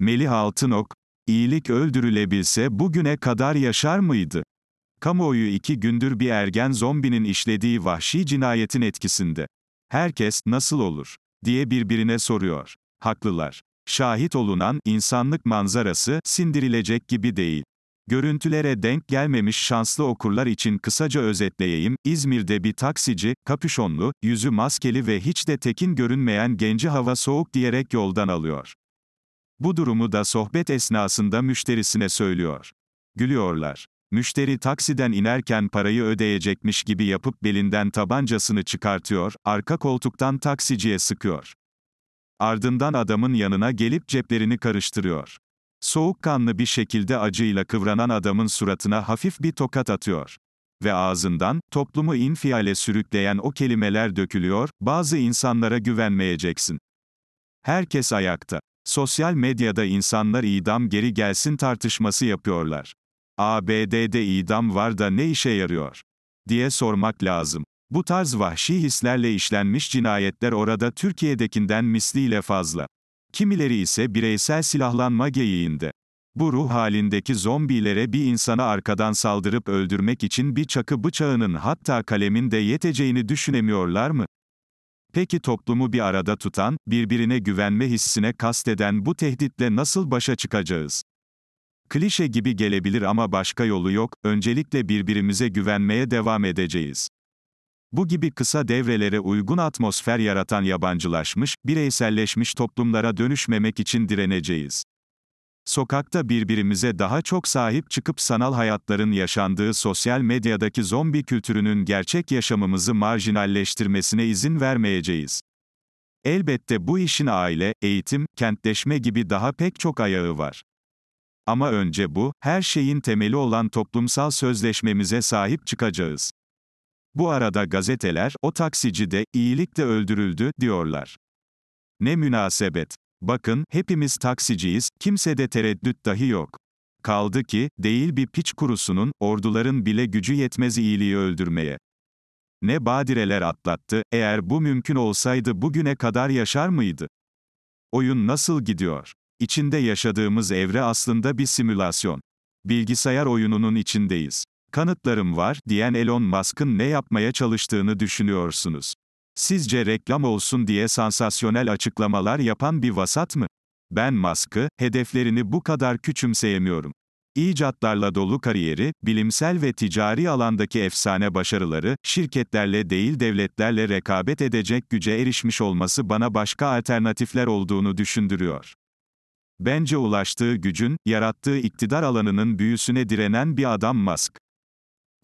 Melih Altınok, iyilik öldürülebilse bugüne kadar yaşar mıydı? Kamuoyu iki gündür bir ergen zombinin işlediği vahşi cinayetin etkisinde. Herkes, nasıl olur? diye birbirine soruyor. Haklılar. Şahit olunan, insanlık manzarası, sindirilecek gibi değil. Görüntülere denk gelmemiş şanslı okurlar için kısaca özetleyeyim, İzmir'de bir taksici, kapüşonlu, yüzü maskeli ve hiç de tekin görünmeyen genci hava soğuk diyerek yoldan alıyor. Bu durumu da sohbet esnasında müşterisine söylüyor. Gülüyorlar. Müşteri taksiden inerken parayı ödeyecekmiş gibi yapıp belinden tabancasını çıkartıyor, arka koltuktan taksiciye sıkıyor. Ardından adamın yanına gelip ceplerini karıştırıyor. Soğukkanlı bir şekilde acıyla kıvranan adamın suratına hafif bir tokat atıyor. Ve ağzından, toplumu infiale sürükleyen o kelimeler dökülüyor, bazı insanlara güvenmeyeceksin. Herkes ayakta. Sosyal medyada insanlar idam geri gelsin tartışması yapıyorlar. ABD'de idam var da ne işe yarıyor? diye sormak lazım. Bu tarz vahşi hislerle işlenmiş cinayetler orada Türkiye'dekinden misliyle fazla. Kimileri ise bireysel silahlanma geyiğinde. Bu ruh halindeki zombilere bir insana arkadan saldırıp öldürmek için bir çakı bıçağının hatta kalemin de yeteceğini düşünemiyorlar mı? Peki toplumu bir arada tutan, birbirine güvenme hissine kasteden bu tehditle nasıl başa çıkacağız? Klişe gibi gelebilir ama başka yolu yok, öncelikle birbirimize güvenmeye devam edeceğiz. Bu gibi kısa devrelere uygun atmosfer yaratan yabancılaşmış, bireyselleşmiş toplumlara dönüşmemek için direneceğiz. Sokakta birbirimize daha çok sahip çıkıp sanal hayatların yaşandığı sosyal medyadaki zombi kültürünün gerçek yaşamımızı marjinalleştirmesine izin vermeyeceğiz. Elbette bu işin aile, eğitim, kentleşme gibi daha pek çok ayağı var. Ama önce bu, her şeyin temeli olan toplumsal sözleşmemize sahip çıkacağız. Bu arada gazeteler, o taksici de, iyilik de öldürüldü, diyorlar. Ne münasebet. Bakın, hepimiz taksiciyiz, kimse de tereddüt dahi yok. Kaldı ki, değil bir piç kurusunun, orduların bile gücü yetmez iyiliği öldürmeye. Ne badireler atlattı, eğer bu mümkün olsaydı bugüne kadar yaşar mıydı? Oyun nasıl gidiyor? İçinde yaşadığımız evre aslında bir simülasyon. Bilgisayar oyununun içindeyiz. Kanıtlarım var, diyen Elon Musk'ın ne yapmaya çalıştığını düşünüyorsunuz. Sizce reklam olsun diye sansasyonel açıklamalar yapan bir vasat mı? Ben Musk'ı, hedeflerini bu kadar küçümseyemiyorum. İcatlarla dolu kariyeri, bilimsel ve ticari alandaki efsane başarıları, şirketlerle değil devletlerle rekabet edecek güce erişmiş olması bana başka alternatifler olduğunu düşündürüyor. Bence ulaştığı gücün, yarattığı iktidar alanının büyüsüne direnen bir adam Musk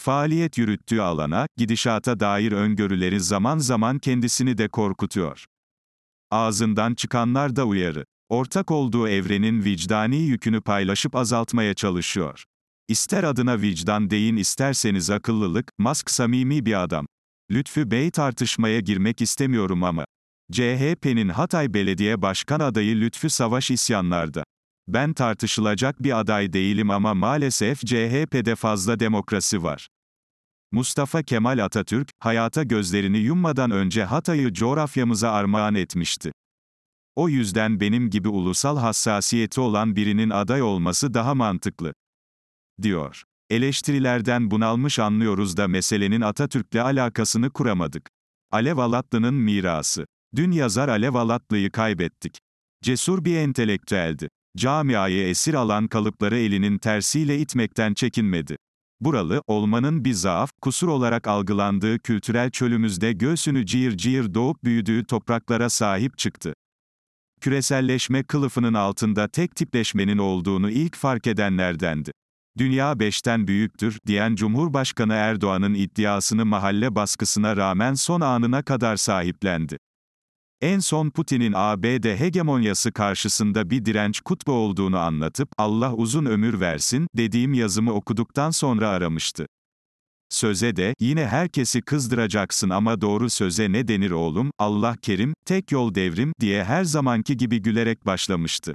faaliyet yürüttüğü alana, gidişata dair öngörüleri zaman zaman kendisini de korkutuyor. Ağzından çıkanlar da uyarı. Ortak olduğu evrenin vicdani yükünü paylaşıp azaltmaya çalışıyor. İster adına vicdan deyin isterseniz akıllılık, Mask samimi bir adam. Lütfü Bey tartışmaya girmek istemiyorum ama. CHP'nin Hatay Belediye Başkan adayı Lütfü Savaş isyanlarda. Ben tartışılacak bir aday değilim ama maalesef CHP'de fazla demokrasi var. Mustafa Kemal Atatürk, hayata gözlerini yummadan önce Hatay'ı coğrafyamıza armağan etmişti. O yüzden benim gibi ulusal hassasiyeti olan birinin aday olması daha mantıklı. Diyor. Eleştirilerden bunalmış anlıyoruz da meselenin Atatürk'le alakasını kuramadık. Alev Alatlı'nın mirası. Dün yazar Alev Alatlı'yı kaybettik. Cesur bir entelektüeldi. Camiayı esir alan kalıpları elinin tersiyle itmekten çekinmedi. Buralı, olmanın bir zaaf, kusur olarak algılandığı kültürel çölümüzde göğsünü cihir cihir doğup büyüdüğü topraklara sahip çıktı. Küreselleşme kılıfının altında tek tipleşmenin olduğunu ilk fark edenlerdendi. Dünya beşten büyüktür, diyen Cumhurbaşkanı Erdoğan'ın iddiasını mahalle baskısına rağmen son anına kadar sahiplendi. En son Putin'in ABD hegemonyası karşısında bir direnç kutbu olduğunu anlatıp, Allah uzun ömür versin, dediğim yazımı okuduktan sonra aramıştı. Söze de, yine herkesi kızdıracaksın ama doğru söze ne denir oğlum, Allah kerim, tek yol devrim, diye her zamanki gibi gülerek başlamıştı.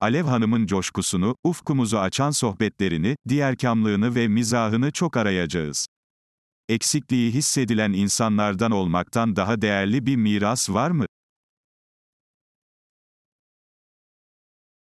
Alev Hanım'ın coşkusunu, ufkumuzu açan sohbetlerini, diğer kamlığını ve mizahını çok arayacağız eksikliği hissedilen insanlardan olmaktan daha değerli bir miras var mı?